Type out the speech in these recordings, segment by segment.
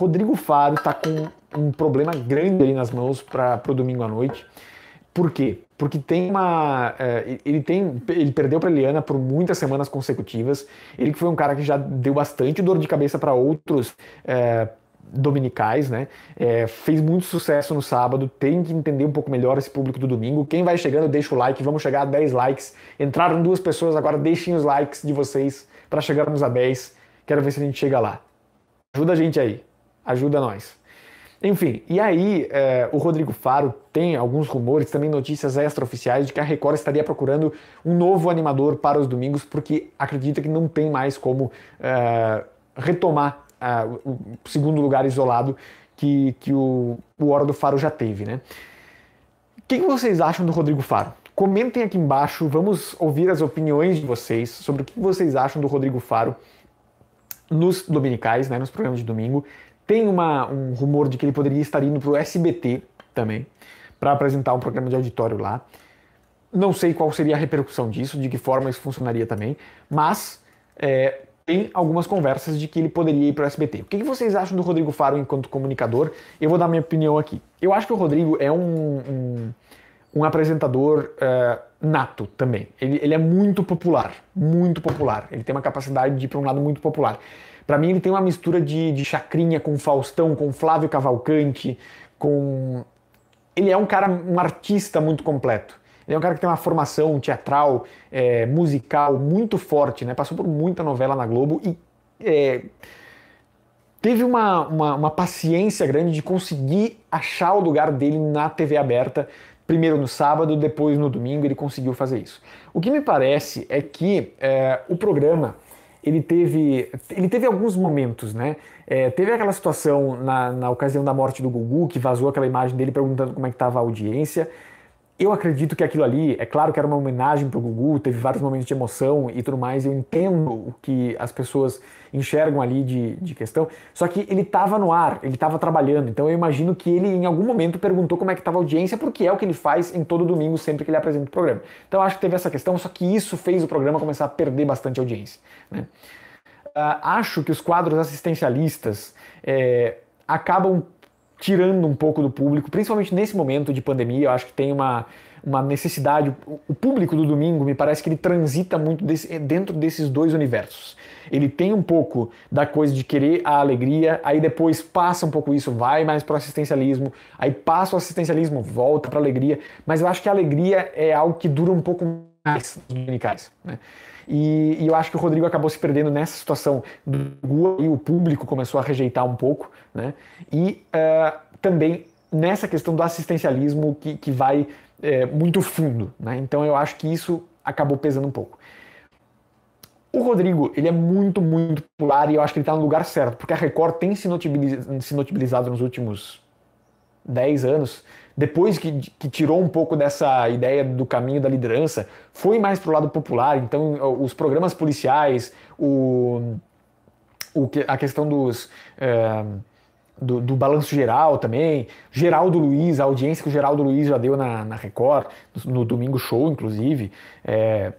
Rodrigo Fábio está com um problema grande ali nas mãos para o domingo à noite. Por quê? Porque tem uma. É, ele tem. Ele perdeu para Eliana por muitas semanas consecutivas. Ele que foi um cara que já deu bastante dor de cabeça para outros é, dominicais, né? É, fez muito sucesso no sábado. Tem que entender um pouco melhor esse público do domingo. Quem vai chegando, deixa o like. Vamos chegar a 10 likes. Entraram duas pessoas agora, deixem os likes de vocês para chegarmos a 10. Quero ver se a gente chega lá. Ajuda a gente aí. Ajuda nós. Enfim, e aí é, o Rodrigo Faro tem alguns rumores, também notícias extraoficiais de que a Record estaria procurando um novo animador para os domingos, porque acredita que não tem mais como é, retomar é, o segundo lugar isolado que, que o, o Hora do Faro já teve, né? O que vocês acham do Rodrigo Faro? Comentem aqui embaixo, vamos ouvir as opiniões de vocês sobre o que vocês acham do Rodrigo Faro nos dominicais, né, nos programas de domingo. Tem uma, um rumor de que ele poderia estar indo para o SBT também, para apresentar um programa de auditório lá. Não sei qual seria a repercussão disso, de que forma isso funcionaria também, mas é, tem algumas conversas de que ele poderia ir para o SBT. O que, que vocês acham do Rodrigo Faro enquanto comunicador? Eu vou dar minha opinião aqui. Eu acho que o Rodrigo é um, um, um apresentador uh, nato também. Ele, ele é muito popular, muito popular. Ele tem uma capacidade de ir para um lado muito popular. Para mim, ele tem uma mistura de, de Chacrinha com Faustão, com Flávio Cavalcante, com. Ele é um cara, um artista muito completo. Ele é um cara que tem uma formação teatral, é, musical muito forte, né? Passou por muita novela na Globo e é, teve uma, uma, uma, paciência grande de conseguir achar o lugar dele na TV aberta, primeiro no sábado, depois no domingo, ele conseguiu fazer isso. O que me parece é que é, o programa ele teve, ele teve alguns momentos, né? É, teve aquela situação na, na ocasião da morte do Gugu, que vazou aquela imagem dele perguntando como é que estava a audiência. Eu acredito que aquilo ali, é claro que era uma homenagem para o Gugu, teve vários momentos de emoção e tudo mais, eu entendo o que as pessoas enxergam ali de, de questão, só que ele estava no ar, ele estava trabalhando, então eu imagino que ele em algum momento perguntou como é que estava a audiência, porque é o que ele faz em todo domingo sempre que ele apresenta o programa. Então eu acho que teve essa questão, só que isso fez o programa começar a perder bastante audiência. Né? Uh, acho que os quadros assistencialistas é, acabam tirando um pouco do público, principalmente nesse momento de pandemia, eu acho que tem uma, uma necessidade. O público do domingo me parece que ele transita muito desse, é, dentro desses dois universos. Ele tem um pouco da coisa de querer a alegria, aí depois passa um pouco isso, vai mais para o assistencialismo, aí passa o assistencialismo, volta para a alegria. Mas eu acho que a alegria é algo que dura um pouco mais nos dominicais. Né? E, e, eu acho que o Rodrigo acabou se perdendo nessa situação do Google e o público começou a rejeitar um pouco, né? E uh, também nessa questão do assistencialismo que, que vai é, muito fundo, né? Então eu acho que isso acabou pesando um pouco. O Rodrigo, ele é muito, muito popular e eu acho que ele está no lugar certo, porque a Record tem se notabilizado, se notabilizado nos últimos 10 anos depois que, que, tirou um pouco dessa ideia do caminho da liderança, foi mais para o lado popular. Então, os programas policiais, o, o a questão dos. É, do, do, balanço geral também, Geraldo Luiz, a audiência que o Geraldo Luiz já deu na, na Record, no Domingo Show, inclusive. É,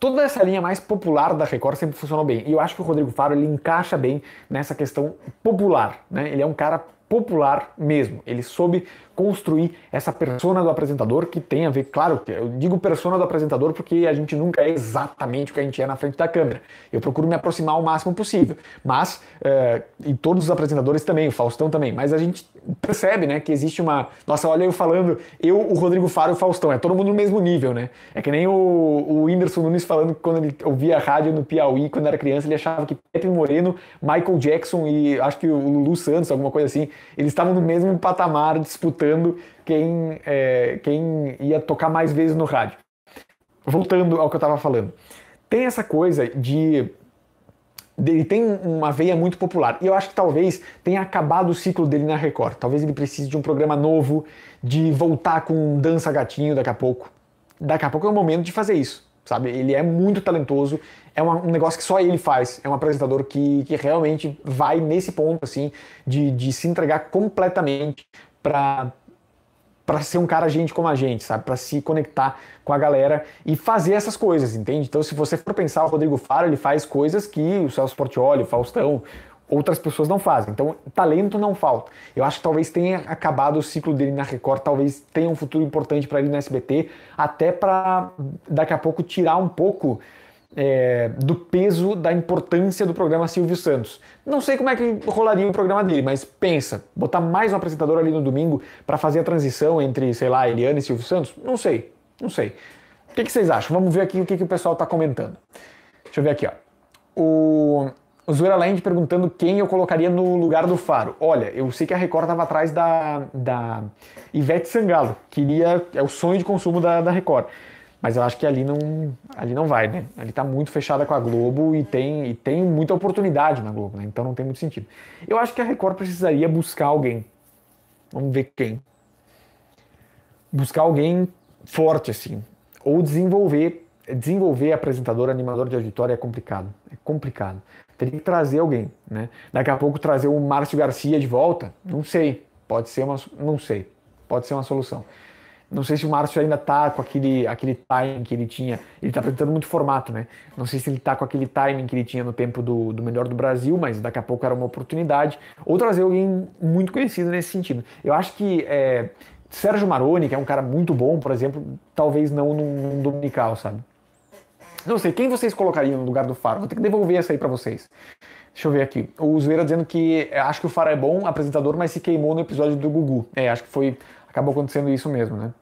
toda essa linha mais popular da Record sempre funcionou bem. E eu acho que o Rodrigo Faro ele encaixa bem nessa questão popular. Né? Ele é um cara popular mesmo. Ele soube construir essa persona do apresentador que tem a ver, claro, eu digo persona do apresentador porque a gente nunca é exatamente o que a gente é na frente da câmera. Eu procuro me aproximar o máximo possível, mas é, e todos os apresentadores também, o Faustão também, mas a gente percebe, né, que existe uma, nossa, olha eu falando, eu, o Rodrigo Faro e o Faustão, é todo mundo no mesmo nível, né? É que nem o, o Whindersson Nunes falando que quando ele ouvia rádio no Piauí quando era criança, ele achava que Pepe Moreno, Michael Jackson e acho que o Lulu Santos, alguma coisa assim, eles estavam no mesmo patamar disputando quem, é, quem ia tocar mais vezes no rádio. Voltando ao que eu estava falando. Tem essa coisa de ele tem uma veia muito popular. E eu acho que talvez tenha acabado o ciclo dele na Record. Talvez ele precise de um programa novo, de voltar com Dança Gatinho daqui a pouco. Daqui a pouco é o momento de fazer isso, sabe? Ele é muito talentoso, é uma, um negócio que só ele faz. É um apresentador que, que realmente vai nesse ponto, assim, de, de se entregar completamente para para ser um cara gente como a gente, sabe? Para se conectar com a galera e fazer essas coisas, entende? Então, se você for pensar, o Rodrigo Faro, ele faz coisas que o Celso Portioli, o Faustão, outras pessoas não fazem. Então, talento não falta. Eu acho que talvez tenha acabado o ciclo dele na Record, talvez tenha um futuro importante para ele no SBT, até para daqui a pouco tirar um pouco é, do peso, da importância do programa Silvio Santos. Não sei como é que rolaria o programa dele, mas pensa, botar mais um apresentador ali no domingo para fazer a transição entre, sei lá, Eliana e Silvio Santos? Não sei, não sei. O que, que vocês acham? Vamos ver aqui o que, que o pessoal está comentando. Deixa eu ver aqui, ó. O, o Zura Land perguntando quem eu colocaria no lugar do Faro. Olha, eu sei que a Record estava atrás da, da Ivete Sangalo, queria, é o sonho de consumo da, da Record. Mas eu acho que ali não, ali não vai, né? Ali está muito fechada com a Globo e tem, e tem muita oportunidade na Globo, né? Então não tem muito sentido. Eu acho que a Record precisaria buscar alguém. Vamos ver quem. Buscar alguém forte, assim. Ou desenvolver. Desenvolver apresentador, animador de auditório é complicado. É complicado. Teria que trazer alguém, né? Daqui a pouco trazer o Márcio Garcia de volta. Não sei. Pode ser uma. Não sei. Pode ser uma solução. Não sei se o Márcio ainda tá com aquele, aquele timing que ele tinha. Ele tá apresentando muito formato, né? Não sei se ele tá com aquele timing que ele tinha no tempo do, do Melhor do Brasil, mas daqui a pouco era uma oportunidade. Ou trazer alguém muito conhecido nesse sentido. Eu acho que é, Sérgio Maroni, que é um cara muito bom, por exemplo, talvez não num, num dominical, sabe? Não sei, quem vocês colocariam no lugar do Faro? Vou ter que devolver essa aí para vocês. Deixa eu ver aqui. O Zueira dizendo que é, acho que o Faro é bom apresentador, mas se queimou no episódio do Gugu. É, acho que foi acabou acontecendo isso mesmo, né?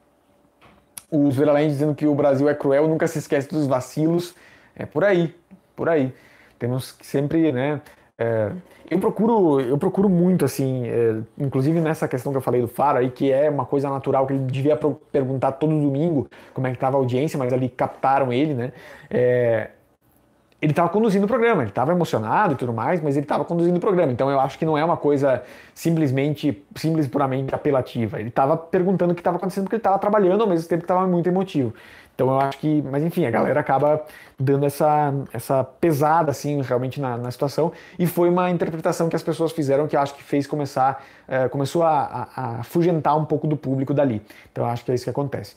O Zeralém dizendo que o Brasil é cruel, nunca se esquece dos vacilos. É por aí, por aí. Temos que sempre, né? É, eu procuro, eu procuro muito assim, é, inclusive nessa questão que eu falei do Faro aí, que é uma coisa natural que ele devia perguntar todo domingo como é que estava a audiência, mas ali captaram ele, né? É, ele estava conduzindo o programa, ele estava emocionado e tudo mais, mas ele estava conduzindo o programa. Então eu acho que não é uma coisa simplesmente, simples puramente apelativa. Ele estava perguntando o que estava acontecendo porque ele estava trabalhando ao mesmo tempo que estava muito emotivo. Então eu acho que, mas enfim, a galera acaba dando essa, essa pesada assim realmente na, na situação e foi uma interpretação que as pessoas fizeram que eu acho que fez começar, eh, começou a, a, a fugentar um pouco do público dali. Então eu acho que é isso que acontece.